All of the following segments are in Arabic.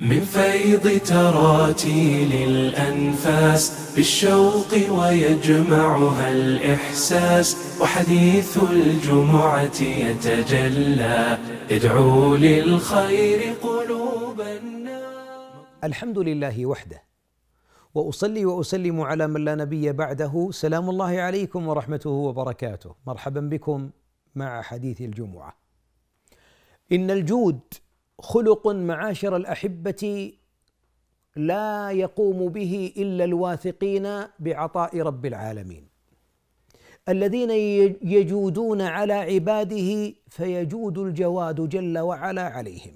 من فيض تراتيل الأنفاس بالشوق ويجمعها الإحساس وحديث الجمعة يتجلى ادعوا للخير قلوب الناس الحمد لله وحده وأصلي وأسلم على من لا نبي بعده سلام الله عليكم ورحمته وبركاته مرحبا بكم مع حديث الجمعة إن الجود خلق معاشر الاحبه لا يقوم به الا الواثقين بعطاء رب العالمين الذين يجودون على عباده فيجود الجواد جل وعلا عليهم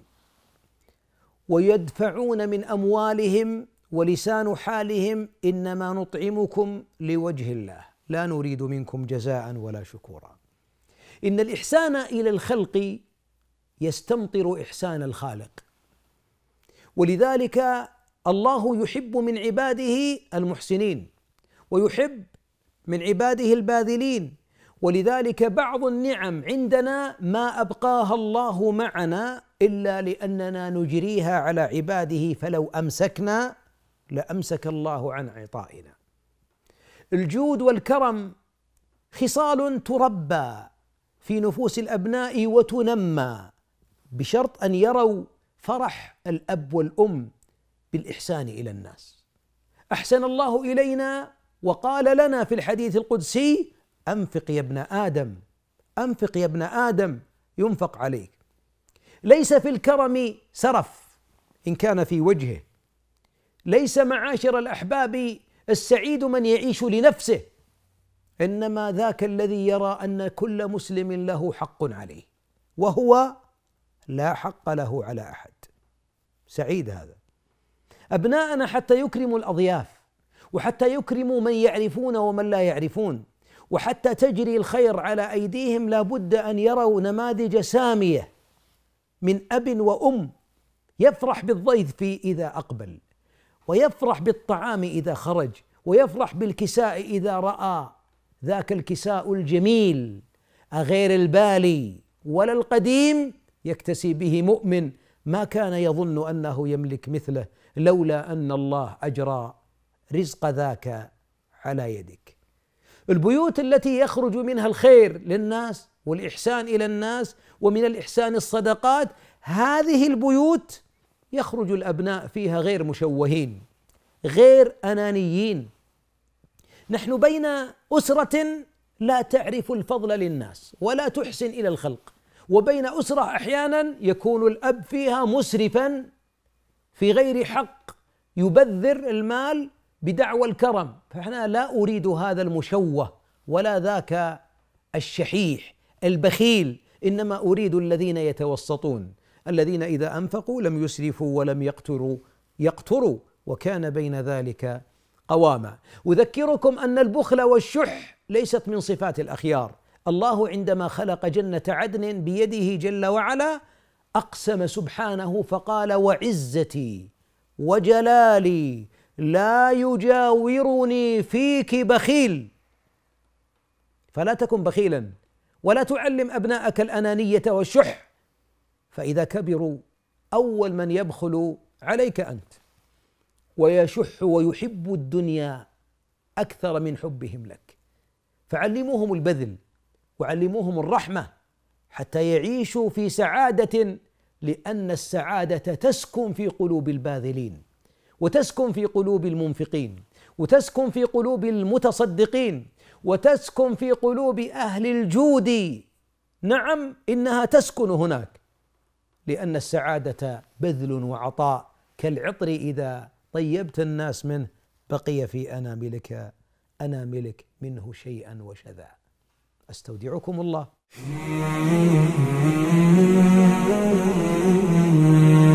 ويدفعون من اموالهم ولسان حالهم انما نطعمكم لوجه الله لا نريد منكم جزاء ولا شكورا ان الاحسان الى الخلق يستمطر احسان الخالق ولذلك الله يحب من عباده المحسنين ويحب من عباده الباذلين ولذلك بعض النعم عندنا ما ابقاها الله معنا الا لاننا نجريها على عباده فلو امسكنا لامسك الله عن عطائنا الجود والكرم خصال تربى في نفوس الابناء وتنمى بشرط ان يروا فرح الاب والام بالاحسان الى الناس احسن الله الينا وقال لنا في الحديث القدسي انفق يا ابن ادم انفق يا ابن ادم ينفق عليك ليس في الكرم سرف ان كان في وجهه ليس معاشر الاحباب السعيد من يعيش لنفسه انما ذاك الذي يرى ان كل مسلم له حق عليه وهو لا حق له على احد سعيد هذا ابناءنا حتى يكرموا الاضياف وحتى يكرموا من يعرفون ومن لا يعرفون وحتى تجري الخير على ايديهم لابد ان يروا نماذج ساميه من اب وام يفرح بالضيف اذا اقبل ويفرح بالطعام اذا خرج ويفرح بالكساء اذا راى ذاك الكساء الجميل اغير البالي ولا القديم يكتسي به مؤمن ما كان يظن انه يملك مثله لولا ان الله اجرى رزق ذاك على يدك البيوت التي يخرج منها الخير للناس والاحسان الى الناس ومن الاحسان الصدقات هذه البيوت يخرج الابناء فيها غير مشوهين غير انانيين نحن بين اسره لا تعرف الفضل للناس ولا تحسن الى الخلق وبين أسرة أحيانا يكون الأب فيها مسرفا في غير حق يبذر المال بدعوى الكرم فاحنا لا أريد هذا المشوه ولا ذاك الشحيح البخيل إنما أريد الذين يتوسطون الذين إذا أنفقوا لم يسرفوا ولم يقتروا يقتروا وكان بين ذلك قواما أذكركم أن البخل والشح ليست من صفات الأخيار الله عندما خلق جنه عدن بيده جل وعلا اقسم سبحانه فقال وعزتي وجلالي لا يجاورني فيك بخيل فلا تكن بخيلا ولا تعلم ابناءك الانانيه والشح فاذا كبروا اول من يبخل عليك انت ويشح ويحب الدنيا اكثر من حبهم لك فعلموهم البذل وعلموهم الرحمه حتى يعيشوا في سعاده لان السعاده تسكن في قلوب الباذلين وتسكن في قلوب المنفقين وتسكن في قلوب المتصدقين وتسكن في قلوب اهل الجود نعم انها تسكن هناك لان السعاده بذل وعطاء كالعطر اذا طيبت الناس منه بقي في اناملك اناملك منه شيئا وشذا أستودعكم الله